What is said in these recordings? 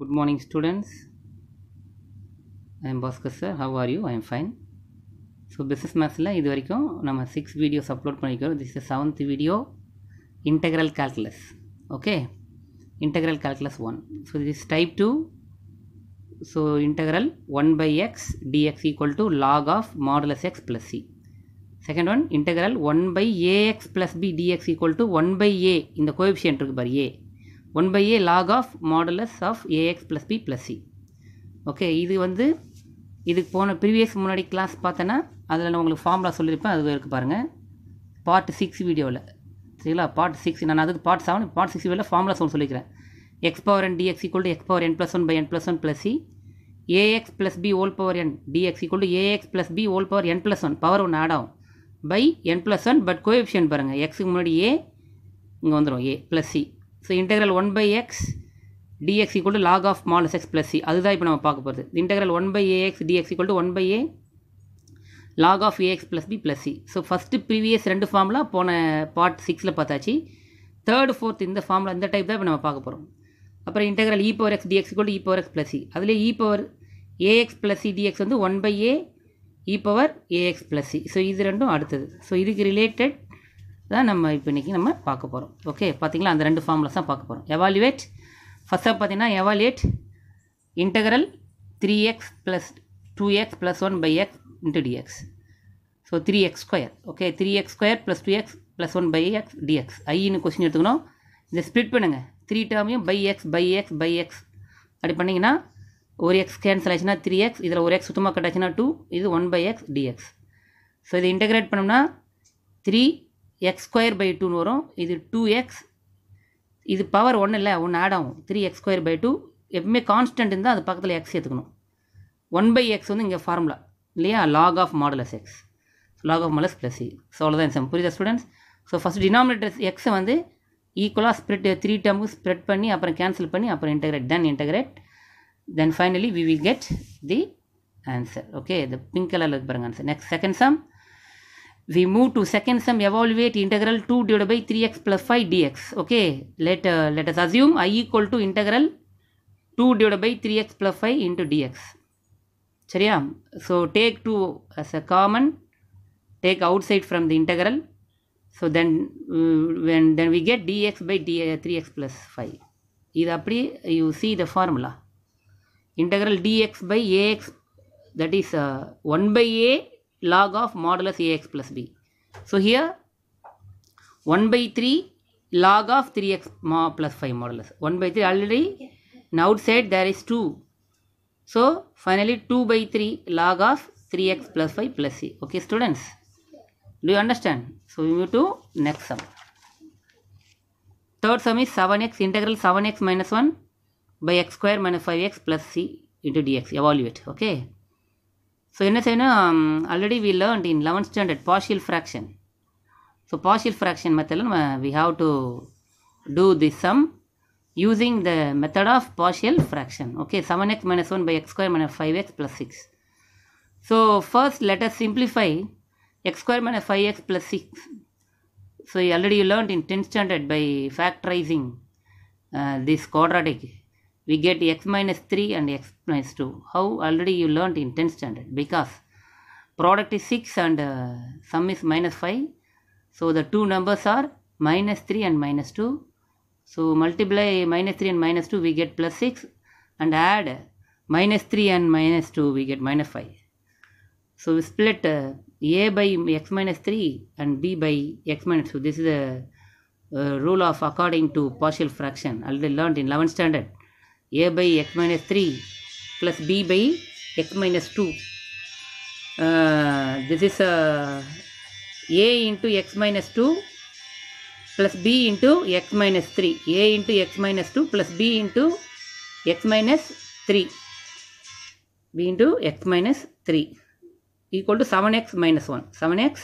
Good morning students. I am Bhaskar sir. How are you? I am fine. So business மேத்ஸில் இது வரைக்கும் நம்ம six videos upload பண்ணிக்கிறோம் this is seventh video integral calculus okay integral calculus one so this type two so integral one by x dx equal to log of modulus x plus c second one integral one by ax plus b dx equal to one by a இந்த coefficient இருக்குது பார் a one by a log of modulus of ax plus b plus c okay இது வந்து இதுக்கு போன previous முன்னாடி class பார்த்தேன்னா அதில் நான் உங்களுக்கு ஃபார்முலா சொல்லியிருப்பேன் அது இருக்குது பாருங்கள் பார்ட் சிக்ஸ் வீடியோவில் சரிங்களா பார்ட் சிக்ஸ் நான் அதுக்கு பார்ட் செவன் பார்ட் சிக்ஸ் வீடியோவில் ஃபார்முலா சொல்லி சொல்லிக்கிறேன் x power n dx equal to x power n plus one by n plus one plus c ax plus b whole power n dx equal to ax plus b whole power n plus one power one add ஆகும் by n plus one but coefficient பாருங்கள் எக்ஸுக்கு முன்னாடி a இங்கே வந்துடும் a plus c so integral one by X dx equal to log of malus x plus c அதுதான் இப்போ நம்ம பார்க்க போகிறது integral one by ax dx equal to one by a log of ax plus b plus c so first previous ரெண்டு ஃபார்ம்லாம் போன part சிக்ஸில் பார்த்தாச்சு தேர்ட் ஃபோர்த் இந்த ஃபார்மில் இந்த டைப் தான் இப்போ நம்ம பார்க்க போகிறோம் அப்புறம் integral e power x dx equal e power x plus c அதில் e power ax plus c dx வந்து one by a e power ax plus c so இது ரெண்டும் அடுத்தது ஸோ இதுக்கு ரிலேட்டட் தான் நம்ம இப்போ இன்றைக்கி நம்ம பார்க்க போகிறோம் ஓகே பார்த்திங்களா அந்த ரெண்டு ஃபார்முலாஸ் தான் பார்க்க போகிறோம் எவாலுவேட் ஃபஸ்ட்டாக பார்த்தீங்கன்னா evaluate integral three x plus two x plus one by x into dx so three x square okay three x square plus two x plus one by x dx ஐன்னு question எடுத்துக்கணும் இதை split பண்ணுங்கள் three டேர்மையும் by x by x by x அப்படி பண்ணிங்கன்னா ஒரு x cancel ஆச்சுன்னா three x இதில் ஒரு எக்ஸ் சுத்தமாக கட்டாச்சுன்னா டூ இது one by x dx so இதை இன்டகிரேட் பண்ணோம்னா த்ரீ எக்ஸ் ஸ்கொயர் பை டூன்னு வரும் இது டூ எக்ஸ் இது பவர் ஒன்று இல்லை ஒன்று ஆட் ஆகும் three x square by two எப்பவுமே கான்ஸ்டன்ட் இருந்தால் அது பக்கத்தில் எக்ஸ் ஏற்றுக்கணும் ஒன் பை எக்ஸ் வந்து இங்கே ஃபார்முலா இல்லையா log of modulus x log of modulus plus c so அவ்வளோதான் சம் புரியுதா ஸ்டூடெண்ட்ஸ் ஸோ ஃபஸ்ட் டினாமினேட்டர்ஸ் எக்ஸை வந்து ஈக்குவலாக ஸ்ப்ரெட் த்ரீ டேர்முக்கு ஸ்ப்ரெட் பண்ணி அப்புறம் கேன்சல் பண்ணி அப்புறம் integrate then integrate then finally we will get the answer okay இந்த பிங்க் கலரில் இருக்கு பாருங்க answer next second sum we move to second sum evaluate integral 2 divided by 3x plus 5 dx okay let uh, let us assume i equal to integral 2 divided by 3x plus 5 into dx சரியா so take 2 as a common take outside from the integral so then uh, when then we get dx by d, 3x uh, plus 5 Is அப்படி you see the formula integral dx by ax that is uh, 1 by a log of modulus ax plus b. So here 1 by 3 log of 3x plus 5 modulus. 1 by 3 already Now outside there is 2. So finally 2 by 3 log of 3x plus 5 plus c. Okay students. Do you understand? So we move to next sum. Third sum is 7x integral 7x minus 1 by x square minus 5x plus c into dx. Evaluate. Okay. So, என்ன செய்யணும் already we learned in eleventh standard partial fraction so partial fraction மெத்தடில் நம்ம we have to do the sum using the method of partial fraction okay seven x minus one by x square minus five x plus six so first let us simplify x square minus five x plus six so already you learned in tenth standard by factorising this quadratic we get x minus 3 and x minus 2 how already you learned in 10th standard because product is 6 and uh, sum is minus 5 so the two numbers are minus 3 and minus 2 so multiply minus 3 and minus 2 we get plus 6 and add minus 3 and minus 2 we get minus 5 so we split uh, a by x minus 3 and b by x minus 2 this is the uh, rule of according to partial fraction already learned in 11th standard a by x minus 3 plus b by x minus 2 uh, this is uh, a into x minus 2 plus b into x minus 3 a into x minus 2 plus b into x minus 3 b into x minus 3 equal to 7x minus 1 7x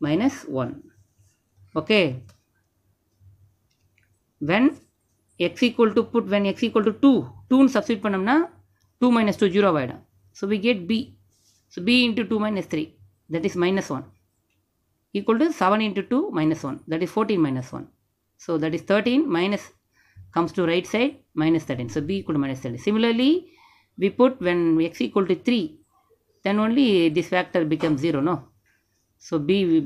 minus 1 okay when x equal to put when x equal to 2 2 substitute pannamna 2 minus 2 0 avoid so we get b so b into 2 minus 3 that is minus 1 equal to 7 into 2 minus 1 that is 14 minus 1 so that is 13 minus comes to right side minus 13 so b equal to minus 13 similarly we put when x equal to 3 then only this factor becomes 0 no so b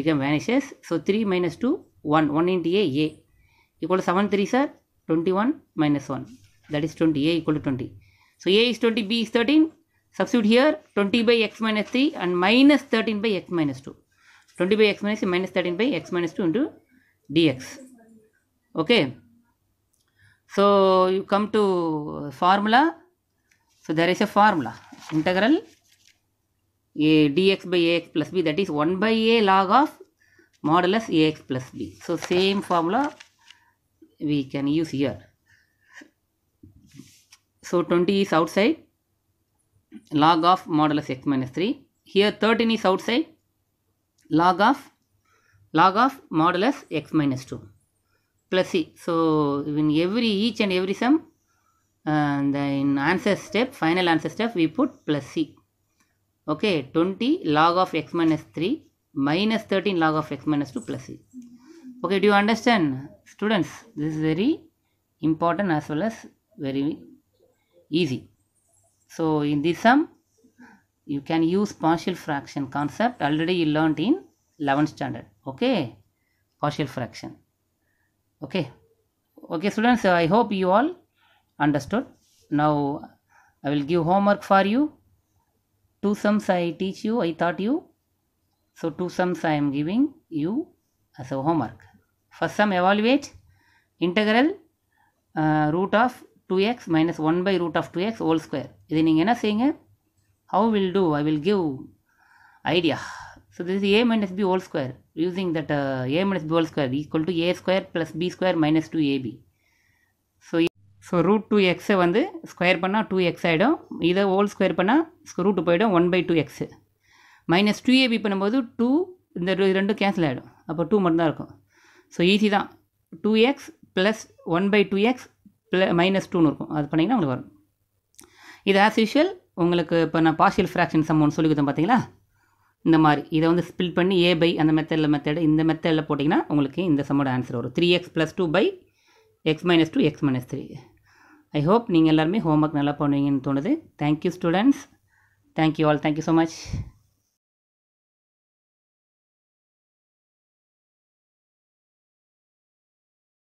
become vanishes so 3 minus 2 1 into a a equal to 7 3 sir 21 minus 1 that is 20 a equal to 20 so a is 20 b is 13 substitute here 20 by x minus 3 and minus 13 by x minus 2 20 by x minus minus 13 by x minus 2 into dx okay so you come to formula so there is a formula integral a dx by ax plus b that is 1 by a log of modulus ax plus b so same formula we can use here so 20 is outside log of modulus x minus 3 here 13 is outside log of log of modulus x minus 2 plus c so in every each and every sum and uh, in answer step final answer step we put plus c okay 20 log of x minus 3 minus 13 log of x minus 2 plus c okay do you understand students this is very important as well as very easy so in this sum you can use partial fraction concept already you learned in 11th standard okay partial fraction okay okay students i hope you all understood now i will give homework for you two sums i teach you i taught you so two sums i am giving you as a homework First sum evaluate integral uh, root of 2x minus 1 by root of 2x whole square. இதை நீங்கள் என்ன செய்யுங்க how will do I will give idea. So this is a minus b whole square using that uh, a minus b whole square equal to a square plus b square minus 2ab. So so root two எக்ஸை வந்து square பண்ணால் two x ஆகிடும் இதை whole square பண்ணால் root போயிடும் one by two x minus two ab பண்ணும்போது two இந்த ரெண்டு கேன்சல் ஆகிடும் அப்போ டூ மட்டும்தான் இருக்கும் ஸோ ஈஸி e தான் two x plus one by two x ப்ள மைனஸ் டூன்னு இருக்கும் அது பண்ணிங்கன்னா உங்களுக்கு வரும் இது ஆஸ் யூஷுவல் உங்களுக்கு இப்போ நான் பார்ஷியல் ஃப்ராக்ஷன் அமௌண்ட் சொல்லி கொடுத்தேன் பார்த்தீங்களா இந்த மாதிரி இதை வந்து ஸ்பில் பண்ணி ஏ பை அந்த மெத்தடில் மெத்தடு இந்த மெத்தடில் போட்டிங்கன்னா உங்களுக்கு இந்த சம்மோட ஆன்சர் வரும் three x plus two by x minus two x minus three I hope நீங்கள் எல்லாருமே ஹோம்ஒர்க் நல்லா பண்ணுவீங்கன்னு தோணுது thank you students thank you all thank you so much